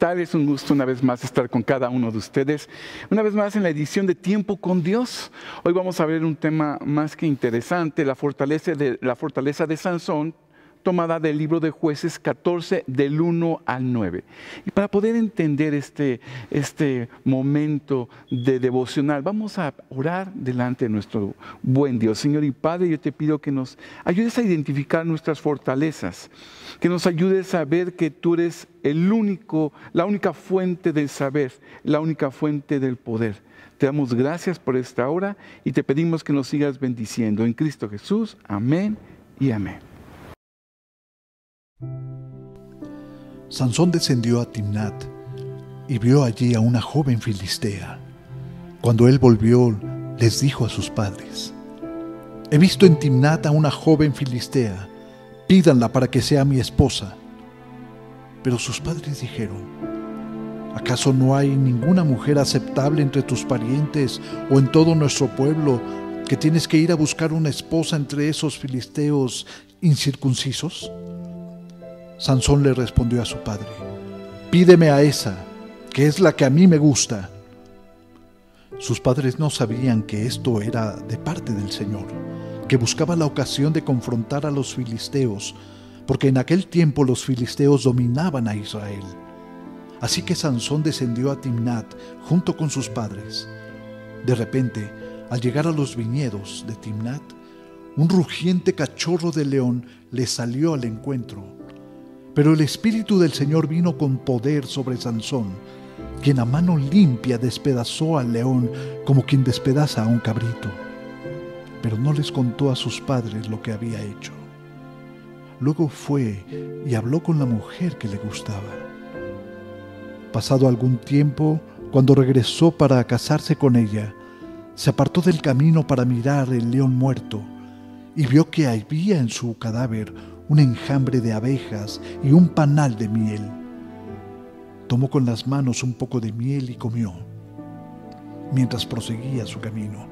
Es un gusto una vez más estar con cada uno de ustedes. Una vez más en la edición de Tiempo con Dios. Hoy vamos a ver un tema más que interesante, la fortaleza de, la fortaleza de Sansón, tomada del libro de jueces 14 del 1 al 9. Y para poder entender este, este momento de devocional, vamos a orar delante de nuestro buen Dios. Señor y Padre, yo te pido que nos ayudes a identificar nuestras fortalezas, que nos ayudes a ver que tú eres el único, la única fuente del saber, la única fuente del poder. Te damos gracias por esta hora y te pedimos que nos sigas bendiciendo. En Cristo Jesús, amén y amén. Sansón descendió a Timnat y vio allí a una joven filistea. Cuando él volvió, les dijo a sus padres, He visto en Timnat a una joven filistea, pídanla para que sea mi esposa. Pero sus padres dijeron, ¿acaso no hay ninguna mujer aceptable entre tus parientes o en todo nuestro pueblo que tienes que ir a buscar una esposa entre esos filisteos incircuncisos? Sansón le respondió a su padre, pídeme a esa, que es la que a mí me gusta. Sus padres no sabían que esto era de parte del Señor, que buscaba la ocasión de confrontar a los filisteos, porque en aquel tiempo los filisteos dominaban a Israel. Así que Sansón descendió a Timnat junto con sus padres. De repente, al llegar a los viñedos de Timnat, un rugiente cachorro de león le salió al encuentro pero el Espíritu del Señor vino con poder sobre Sansón, quien a mano limpia despedazó al león como quien despedaza a un cabrito. Pero no les contó a sus padres lo que había hecho. Luego fue y habló con la mujer que le gustaba. Pasado algún tiempo, cuando regresó para casarse con ella, se apartó del camino para mirar el león muerto y vio que había en su cadáver un enjambre de abejas y un panal de miel. Tomó con las manos un poco de miel y comió, mientras proseguía su camino.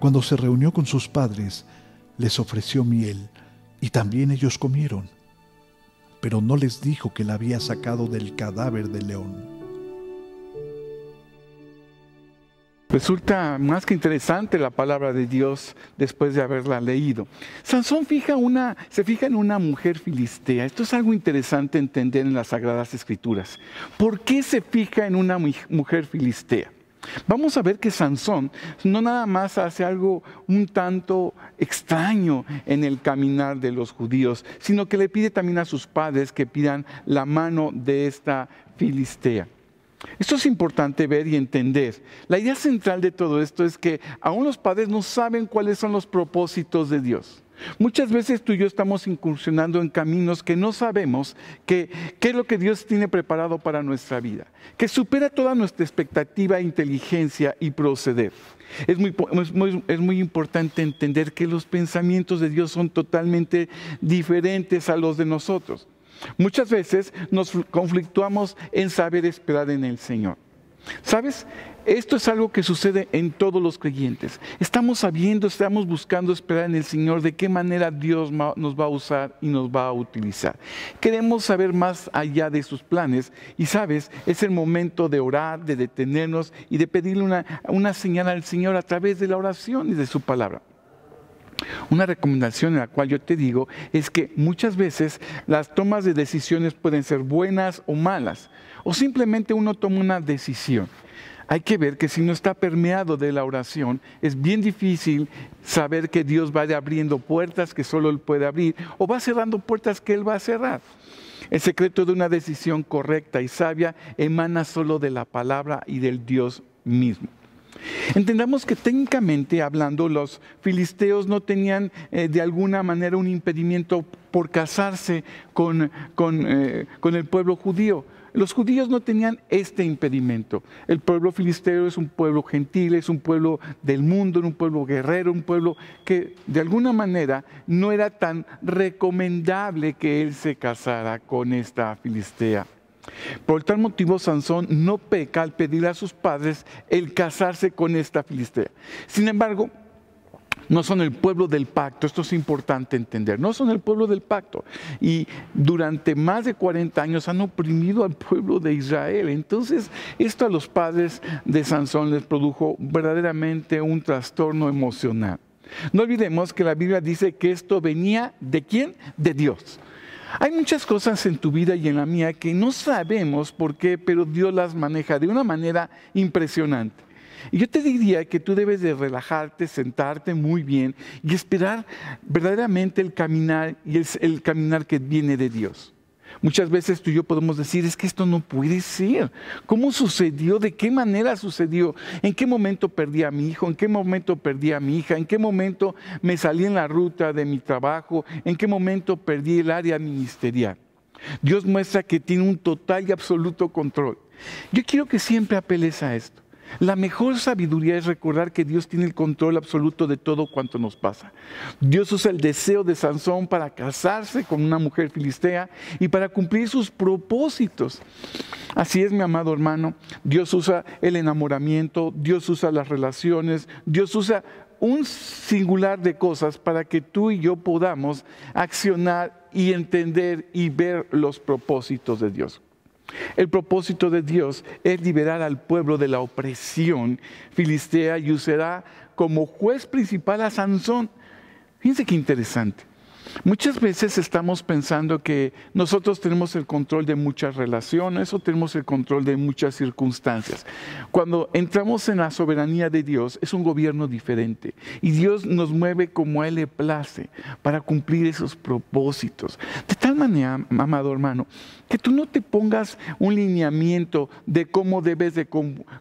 Cuando se reunió con sus padres, les ofreció miel, y también ellos comieron, pero no les dijo que la había sacado del cadáver del león. Resulta más que interesante la palabra de Dios después de haberla leído. Sansón fija una, se fija en una mujer filistea. Esto es algo interesante entender en las Sagradas Escrituras. ¿Por qué se fija en una mujer filistea? Vamos a ver que Sansón no nada más hace algo un tanto extraño en el caminar de los judíos, sino que le pide también a sus padres que pidan la mano de esta filistea. Esto es importante ver y entender. La idea central de todo esto es que aún los padres no saben cuáles son los propósitos de Dios. Muchas veces tú y yo estamos incursionando en caminos que no sabemos qué es lo que Dios tiene preparado para nuestra vida, que supera toda nuestra expectativa, inteligencia y proceder. Es muy, es muy, importante entender que los pensamientos de Dios son totalmente diferentes a los de nosotros. Muchas veces nos conflictuamos en saber esperar en el Señor. ¿Sabes? Esto es algo que sucede en todos los creyentes. Estamos sabiendo, estamos buscando esperar en el Señor de qué manera Dios nos va a usar y nos va a utilizar. Queremos saber más allá de sus planes y sabes, es el momento de orar, de detenernos y de pedirle una, señal al Señor a través de la oración y de su palabra. Una recomendación en la cual yo te digo es que muchas veces las tomas de decisiones pueden ser buenas o malas, o simplemente uno toma una decisión. Hay que ver que si no está permeado de la oración, es bien difícil saber que Dios va abriendo puertas que solo Él puede abrir o va cerrando puertas que Él va a cerrar. El secreto de una decisión correcta y sabia emana solo de la palabra y del Dios mismo. Entendamos que técnicamente hablando, los filisteos no tenían eh, de alguna manera un impedimento por casarse con, eh, con el pueblo judío. Los judíos no tenían este impedimento. El pueblo filisteo es un pueblo gentil, es un pueblo del mundo, un pueblo guerrero, un pueblo que de alguna manera no era tan recomendable que él se casara con esta filistea. Por tal motivo, Sansón no peca al pedir a sus padres el casarse con esta filistea. Sin embargo, no son el pueblo del pacto, esto es importante entender, no son el pueblo del pacto. Y durante más de 40 años han oprimido al pueblo de Israel. Entonces, esto a los padres de Sansón les produjo verdaderamente un trastorno emocional. No olvidemos que la Biblia dice que esto venía de quién? De Dios. Hay muchas cosas en tu vida y en la mía que no sabemos por qué, pero Dios las maneja de una manera impresionante. Y yo te diría que tú debes de relajarte, sentarte muy bien y esperar verdaderamente el caminar y es el caminar que viene de Dios. Muchas veces tú y yo podemos decir, es que esto no puede ser. ¿Cómo sucedió? ¿De qué manera sucedió? ¿En qué momento perdí a mi hijo? ¿En qué momento perdí a mi hija? ¿En qué momento me salí en la ruta de mi trabajo? ¿En qué momento perdí el área ministerial? Dios muestra que tiene un total y absoluto control. Yo quiero que siempre apeles a esto. La mejor sabiduría es recordar que Dios tiene el control absoluto de todo cuanto nos pasa. Dios usa el deseo de Sansón para casarse con una mujer filistea y para cumplir sus propósitos. Así es, mi amado hermano, Dios usa el enamoramiento, Dios usa las relaciones, Dios usa un singular de cosas para que tú y yo podamos accionar y entender y ver los propósitos de Dios. El propósito de Dios es liberar al pueblo de la opresión filistea y usará como juez principal a Sansón. Fíjense qué interesante. Muchas veces estamos pensando que nosotros tenemos el control de muchas relaciones o tenemos el control de muchas circunstancias. Cuando entramos en la soberanía de Dios es un gobierno diferente y Dios nos mueve como a Él le place para cumplir esos propósitos. De tal manera, amado hermano, que tú no te pongas un lineamiento de cómo debes de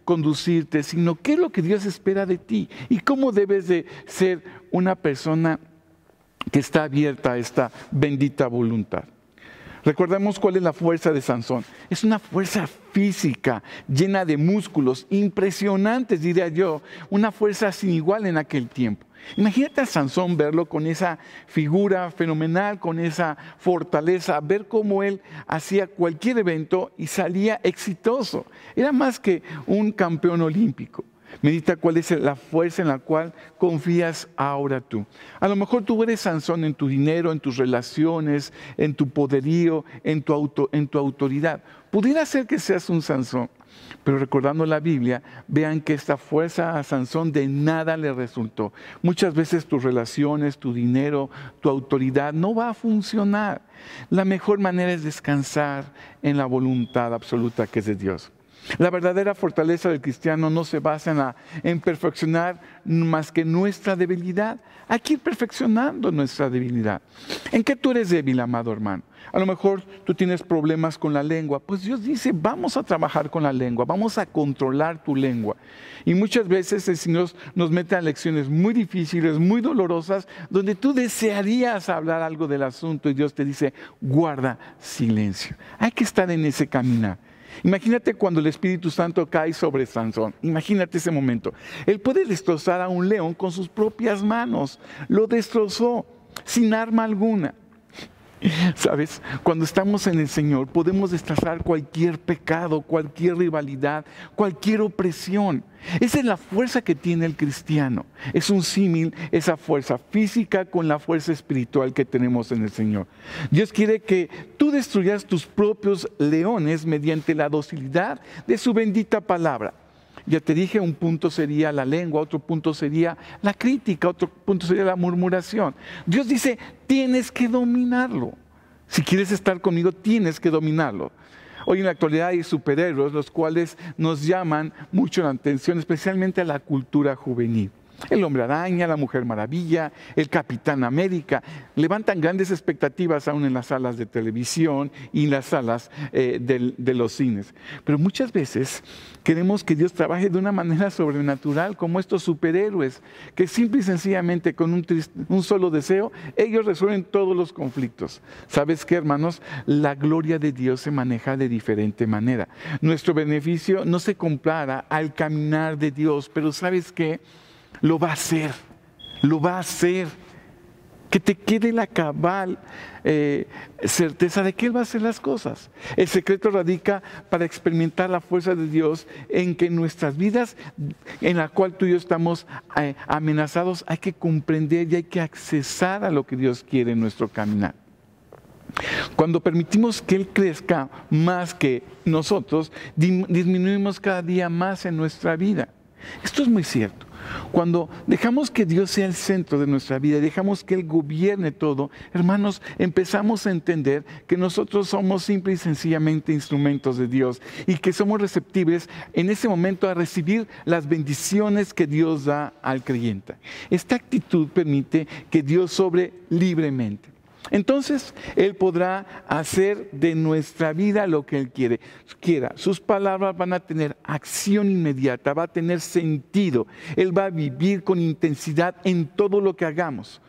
conducirte, sino qué es lo que Dios espera de ti y cómo debes de ser una persona que está abierta a esta bendita voluntad. Recordemos cuál es la fuerza de Sansón. Es una fuerza física, llena de músculos, impresionantes, diría yo, una fuerza sin igual en aquel tiempo. Imagínate a Sansón verlo con esa figura fenomenal, con esa fortaleza, ver cómo él hacía cualquier evento y salía exitoso. Era más que un campeón olímpico. Medita cuál es la fuerza en la cual confías ahora tú. A lo mejor tú eres Sansón en tu dinero, en tus relaciones, en tu poderío, en tu, autoridad. Pudiera ser que seas un Sansón, pero recordando la Biblia, vean que esta fuerza a Sansón de nada le resultó. Muchas veces tus relaciones, tu dinero, tu autoridad no va a funcionar. La mejor manera es descansar en la voluntad absoluta que es de Dios. La verdadera fortaleza del cristiano no se basa en, perfeccionar más que nuestra debilidad. Hay que ir perfeccionando nuestra debilidad. ¿En qué tú eres débil, amado hermano? A lo mejor tú tienes problemas con la lengua. Pues Dios dice, vamos a trabajar con la lengua, vamos a controlar tu lengua. Y muchas veces el Señor nos mete a lecciones muy difíciles, muy dolorosas, donde tú desearías hablar algo del asunto y Dios te dice, guarda silencio. Hay que estar en ese camino. Imagínate cuando el Espíritu Santo cae sobre Sansón. Imagínate ese momento. Él puede destrozar a un león con sus propias manos. Lo destrozó sin arma alguna. ¿Sabes? Cuando estamos en el Señor podemos destazar cualquier pecado, cualquier rivalidad, cualquier opresión. Esa es la fuerza que tiene el cristiano. Es un símil, esa fuerza física con la fuerza espiritual que tenemos en el Señor. Dios quiere que tú destruyas tus propios leones mediante la docilidad de su bendita palabra. Ya te dije, un punto sería la lengua, otro punto sería la crítica, otro punto sería la murmuración. Dios dice, tienes que dominarlo. Si quieres estar conmigo, tienes que dominarlo. Hoy en la actualidad hay superhéroes los cuales nos llaman mucho la atención, especialmente a la cultura juvenil. El hombre araña, la mujer maravilla, el capitán América, levantan grandes expectativas aún en las salas de televisión y en las salas eh, de los cines. Pero muchas veces queremos que Dios trabaje de una manera sobrenatural, como estos superhéroes, que simple y sencillamente con un, un solo deseo, ellos resuelven todos los conflictos. ¿Sabes qué, hermanos? La gloria de Dios se maneja de diferente manera. Nuestro beneficio no se compara al caminar de Dios, pero ¿sabes qué? Lo va a hacer, lo va a hacer. Que te quede la cabal eh, certeza de que Él va a hacer las cosas. El secreto radica para experimentar la fuerza de Dios en que nuestras vidas, en la cual tú y yo estamos eh, amenazados, hay que comprender y hay que accesar a lo que Dios quiere en nuestro caminar. Cuando permitimos que Él crezca más que nosotros, disminuimos cada día más en nuestra vida. Esto es muy cierto. Cuando dejamos que Dios sea el centro de nuestra vida, dejamos que Él gobierne todo, hermanos, empezamos a entender que nosotros somos simple y sencillamente instrumentos de Dios y que somos receptibles en ese momento a recibir las bendiciones que Dios da al creyente. Esta actitud permite que Dios sobre libremente. Entonces, Él podrá hacer de nuestra vida lo que Él quiere, quiera. Sus palabras van a tener acción inmediata, va a tener sentido. Él va a vivir con intensidad en todo lo que hagamos.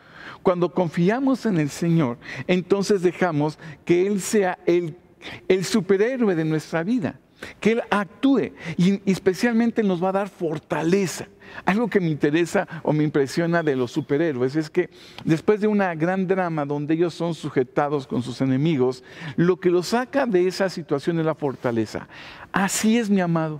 Cuando confiamos en el Señor, entonces dejamos que Él sea el superhéroe de nuestra vida que Él actúe y, especialmente nos va a dar fortaleza. Algo que me interesa o me impresiona de los superhéroes es que después de una gran drama donde ellos son sujetados con sus enemigos, lo que los saca de esa situación es la fortaleza. Así es, mi amado.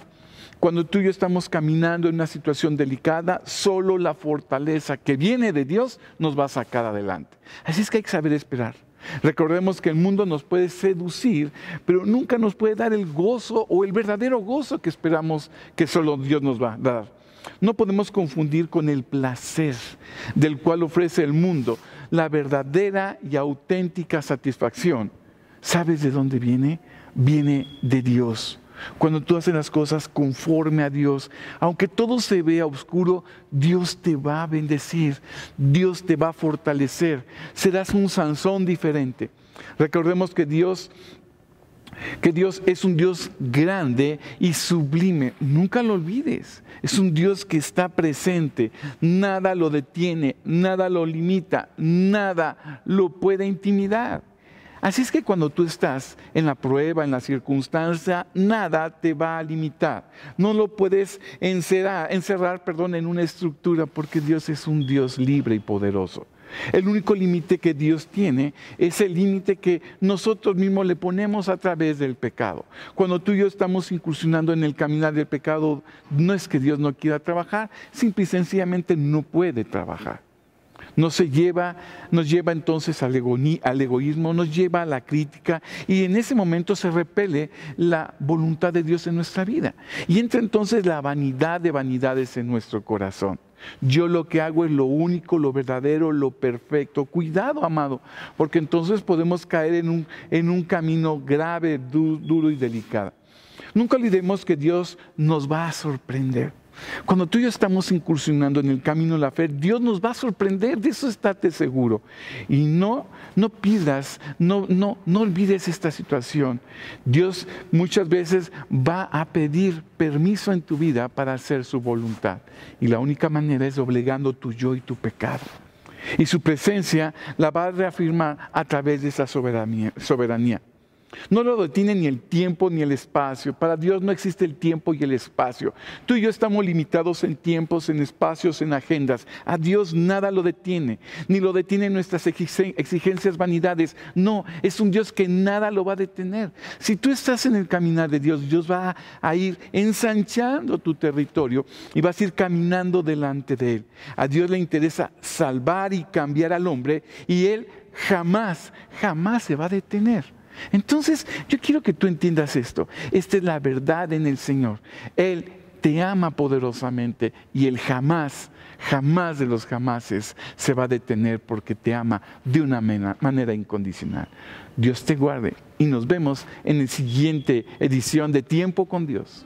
Cuando tú y yo estamos caminando en una situación delicada, solo la fortaleza que viene de Dios nos va a sacar adelante. Así es que hay que saber esperar. Recordemos que el mundo nos puede seducir, pero nunca nos puede dar el gozo o el verdadero gozo que esperamos que solo Dios nos va a dar. No podemos confundir con el placer del cual ofrece el mundo la verdadera y auténtica satisfacción. ¿Sabes de dónde viene? Viene de Dios. Cuando tú haces las cosas conforme a Dios, aunque todo se vea oscuro, Dios te va a bendecir, Dios te va a fortalecer, serás un Sansón diferente. Recordemos que Dios que Dios es un Dios grande y sublime. Nunca lo olvides. Es un Dios que está presente. Nada lo detiene, nada lo limita, nada lo puede intimidar. Así es que cuando tú estás en la prueba, en la circunstancia, nada te va a limitar. No lo puedes encerrar, perdón, en una estructura porque Dios es un Dios libre y poderoso. El único límite que Dios tiene es el límite que nosotros mismos le ponemos a través del pecado. Cuando tú y yo estamos incursionando en el caminar del pecado, no es que Dios no quiera trabajar, simple y sencillamente no puede trabajar. Nos lleva, nos lleva entonces al, egoísmo, nos lleva a la crítica y en ese momento se repele la voluntad de Dios en nuestra vida. Y entra entonces la vanidad de vanidades en nuestro corazón. Yo lo que hago es lo único, lo verdadero, lo perfecto. Cuidado, amado, porque entonces podemos caer en un, camino grave, duro y delicado. Nunca olvidemos que Dios nos va a sorprender. Cuando tú y yo estamos incursionando en el camino de la fe, Dios nos va a sorprender, de eso estate seguro. Y no, no pidas, no, no, olvides esta situación. Dios muchas veces va a pedir permiso en tu vida para hacer su voluntad. Y la única manera es obligando tu yo y tu pecado. Y su presencia la va a reafirmar a través de esa soberanía. No lo detiene ni el tiempo ni el espacio. Para Dios no existe el tiempo y el espacio. Tú y yo estamos limitados en tiempos, en espacios, en agendas. A Dios nada lo detiene, ni lo detienen nuestras exigencias, vanidades. No, es un Dios que nada lo va a detener. Si tú estás en el caminar de Dios, Dios va a ir ensanchando tu territorio y vas a ir caminando delante de Él. A Dios le interesa salvar y cambiar al hombre y Él jamás, jamás se va a detener. Entonces, yo quiero que tú entiendas esto. Esta es la verdad en el Señor. Él te ama poderosamente y Él jamás, jamás de los jamases se va a detener porque te ama de una manera incondicional. Dios te guarde y nos vemos en la siguiente edición de Tiempo con Dios.